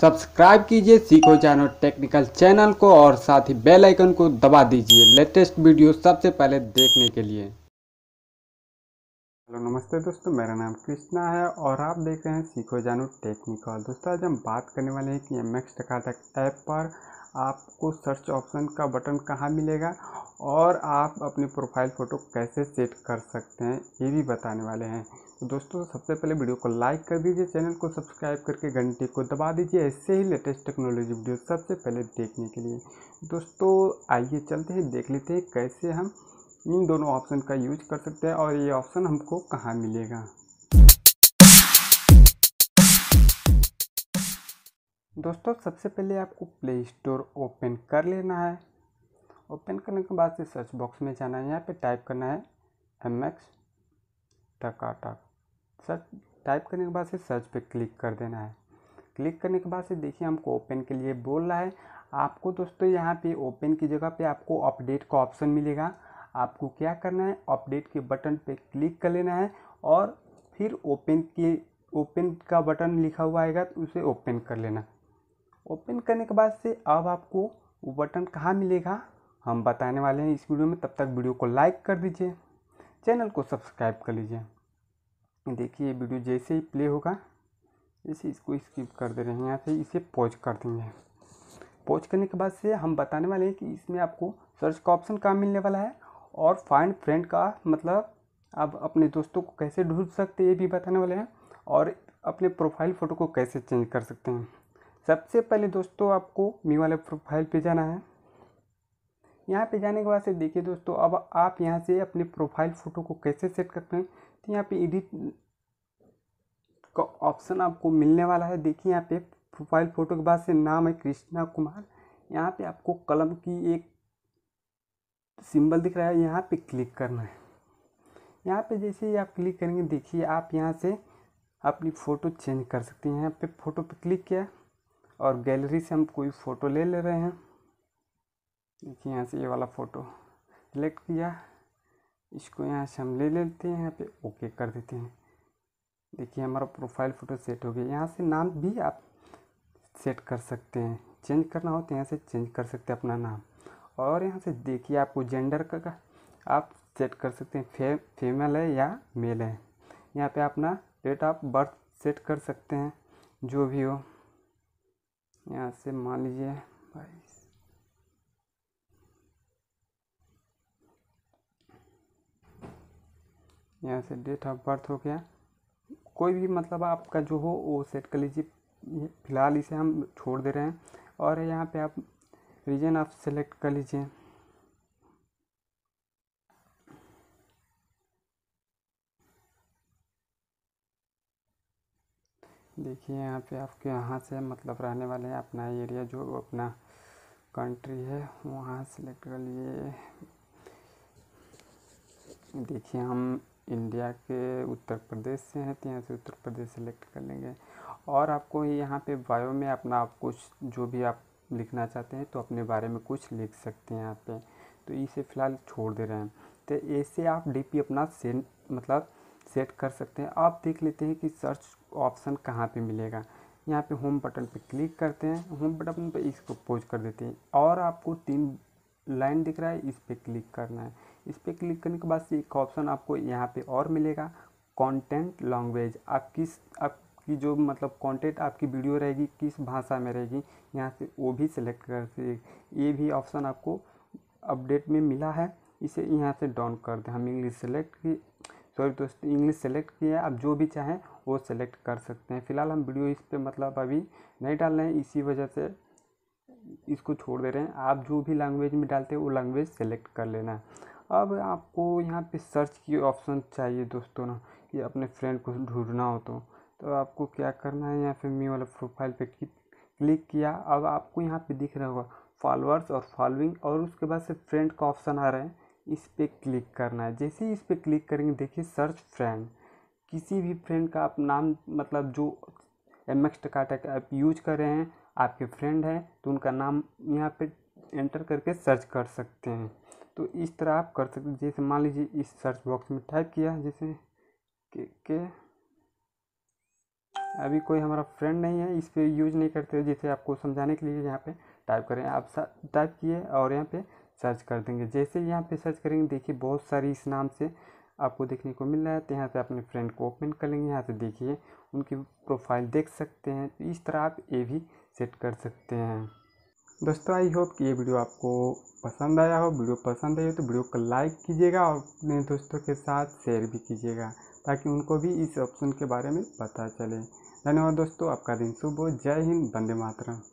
subscribe कीजिए सीखो जानो टेक्निकल चैनल को और साथ ही बेल आइकन को दबा दीजिए लेटेस्ट वीडियो सबसे पहले देखने के लिए हेलो नमस्ते दोस्तों मेरा नाम कृष्णा है और आप देख रहे हैं सीखो जानो टेक्निकल दोस्तों आज हम बात करने वाले हैं कि एम एक्स टकाटक ऐप पर आपको सर्च ऑप्शन का बटन कहाँ मिलेगा और आप अपनी प्रोफाइल फ़ोटो कैसे सेट कर सकते हैं ये भी बताने वाले हैं दोस्तों सबसे पहले वीडियो को लाइक कर दीजिए चैनल को सब्सक्राइब करके घंटे को दबा दीजिए ऐसे ही लेटेस्ट टेक्नोलॉजी वीडियो सबसे पहले देखने के लिए दोस्तों आइए चलते हैं देख लेते हैं कैसे हम इन दोनों ऑप्शन का यूज कर सकते हैं और ये ऑप्शन हमको कहाँ मिलेगा दोस्तों सबसे पहले आपको प्ले स्टोर ओपन कर लेना है ओपन करने के बाद से सर्च बॉक्स में जाना है यहाँ पे टाइप करना है एम एक्स टका टक सर्च टाइप करने के बाद से सर्च पे क्लिक कर देना है क्लिक करने के बाद से देखिए हमको ओपन के लिए बोल रहा है आपको दोस्तों यहाँ पे ओपन की जगह पे आपको अपडेट का ऑप्शन मिलेगा आपको क्या करना है अपडेट के बटन पे क्लिक कर लेना है और फिर ओपन के ओपन का बटन लिखा हुआ आएगा तो उसे ओपन कर लेना ओपन करने के बाद से अब आपको वो बटन कहाँ मिलेगा हम बताने वाले हैं इस वीडियो में तब तक वीडियो को लाइक कर दीजिए चैनल को सब्सक्राइब कर लीजिए देखिए वीडियो जैसे ही प्ले होगा जैसे इसको स्किप कर दे रहे हैं यहाँ से इसे पॉज कर देंगे पॉज करने के बाद से हम बताने वाले हैं कि इसमें आपको सर्च का ऑप्शन कहाँ मिलने वाला है और फाइंड फ्रेंड का मतलब आप अपने दोस्तों को कैसे ढूंढ सकते हैं ये भी बताने वाले हैं और अपने प्रोफाइल फ़ोटो को कैसे चेंज कर सकते हैं सबसे पहले दोस्तों आपको मी वाले प्रोफाइल पर जाना है यहाँ पे जाने के बाद से देखिए दोस्तों अब आप यहाँ से अपने प्रोफाइल फ़ोटो को कैसे सेट करते हैं तो यहाँ पे एडिट का ऑप्शन आपको मिलने वाला है देखिए यहाँ पे प्रोफाइल फ़ोटो के बाद से नाम है कृष्णा कुमार यहाँ पे आपको कलम की एक सिंबल दिख रहा है यहाँ पे क्लिक करना है यहाँ पे जैसे ही आप क्लिक करेंगे देखिए आप यहाँ से अपनी फ़ोटो चेंज कर सकते हैं यहाँ पे फ़ोटो पे क्लिक किया और गैलरी से हम कोई फ़ोटो ले ले रहे हैं देखिए यहाँ से ये वाला फ़ोटो सेलेक्ट किया इसको यहाँ से हम ले लेते हैं यहाँ पे ओके कर देते हैं देखिए हमारा प्रोफाइल फ़ोटो सेट हो गया यहाँ से नाम भी आप सेट कर सकते हैं चेंज करना हो तो यहाँ से चेंज कर सकते हैं अपना नाम और यहाँ से देखिए आपको जेंडर का, का आप सेट कर सकते हैं फे, फीमेल है या मेल है यहाँ पे अपना डेट ऑफ बर्थ सेट कर सकते हैं जो भी हो यहाँ से मान लीजिए बाईस यहाँ से डेट ऑफ बर्थ हो गया कोई भी मतलब आपका जो हो वो सेट कर लीजिए फ़िलहाल इसे हम छोड़ दे रहे हैं और यहाँ पे आप रीजन आप सेलेक्ट कर लीजिए देखिए यहाँ पे आपके यहाँ से मतलब रहने वाले हैं अपना एरिया जो अपना कंट्री है वहाँ सेलेक्ट कर लिए देखिए हम इंडिया के उत्तर प्रदेश से हैं तो यहाँ से उत्तर प्रदेश सेलेक्ट कर लेंगे और आपको यहाँ पे बायो में अपना आप कुछ जो भी आप लिखना चाहते हैं तो अपने बारे में कुछ लिख सकते हैं यहाँ पे तो इसे फ़िलहाल छोड़ दे रहे हैं तो ऐसे आप डीपी अपना सेंड मतलब सेट कर सकते हैं आप देख लेते हैं कि सर्च ऑप्शन कहाँ पर मिलेगा यहाँ पर होम बटन पर क्लिक करते हैं होम बटन पर इसको पोज कर देते हैं और आपको तीन लाइन दिख रहा है इस पर क्लिक करना है इस पर क्लिक करने के बाद से एक ऑप्शन आपको यहाँ पे और मिलेगा कंटेंट लैंग्वेज आप किस आपकी जो मतलब कंटेंट आपकी वीडियो रहेगी किस भाषा में रहेगी यहाँ से वो भी सिलेक्ट कर सकते ये भी ऑप्शन आपको अपडेट में मिला है इसे यहाँ से डाउन कर दें हम इंग्लिश सेलेक्ट की सॉरी दोस्त इंग्लिश सेलेक्ट किया है आप जो भी चाहें वो सेलेक्ट कर सकते हैं फिलहाल हम वीडियो इस पर मतलब अभी नहीं डाल रहे हैं इसी वजह से इसको छोड़ दे रहे हैं आप जो भी लैंग्वेज में डालते हैं वो लैंग्वेज सेलेक्ट कर लेना अब आपको यहाँ पे सर्च की ऑप्शन चाहिए दोस्तों ना कि अपने फ्रेंड को ढूंढना हो तो तो आपको क्या करना है यहाँ पे मी वाला प्रोफाइल पे क्लिक किया अब आपको यहाँ पे दिख रहा होगा फॉलोअर्स और फॉलोइंग और उसके बाद से फ्रेंड का ऑप्शन आ रहा है इस पर क्लिक करना है जैसे ही इस पर क्लिक करेंगे देखिए सर्च फ्रेंड किसी भी फ्रेंड का आप नाम मतलब जो एम एक्स टका का ऐप यूज कर रहे हैं आपके फ्रेंड हैं तो उनका नाम यहाँ पे एंटर करके सर्च कर सकते हैं तो इस तरह आप कर सकते जैसे मान लीजिए इस सर्च बॉक्स में टाइप किया जैसे के के अभी कोई हमारा फ्रेंड नहीं है इस पर यूज नहीं करते जैसे आपको समझाने के लिए यहाँ पे टाइप करें आप टाइप किए और यहाँ पे सर्च कर देंगे जैसे यहाँ पे सर्च करेंगे देखिए बहुत सारी इस नाम से आपको देखने को मिल रहा है तो यहाँ से अपने फ्रेंड को ओपन कर लेंगे यहाँ से देखिए उनकी प्रोफाइल देख सकते हैं तो इस तरह आप ये भी सेट कर सकते हैं दोस्तों आई होप कि ये वीडियो आपको पसंद आया हो वीडियो पसंद आई हो तो वीडियो को लाइक कीजिएगा और अपने दोस्तों के साथ शेयर भी कीजिएगा ताकि उनको भी इस ऑप्शन के बारे में पता चले धन्यवाद दोस्तों आपका दिन शुभ हो जय हिंद बंदे मातरम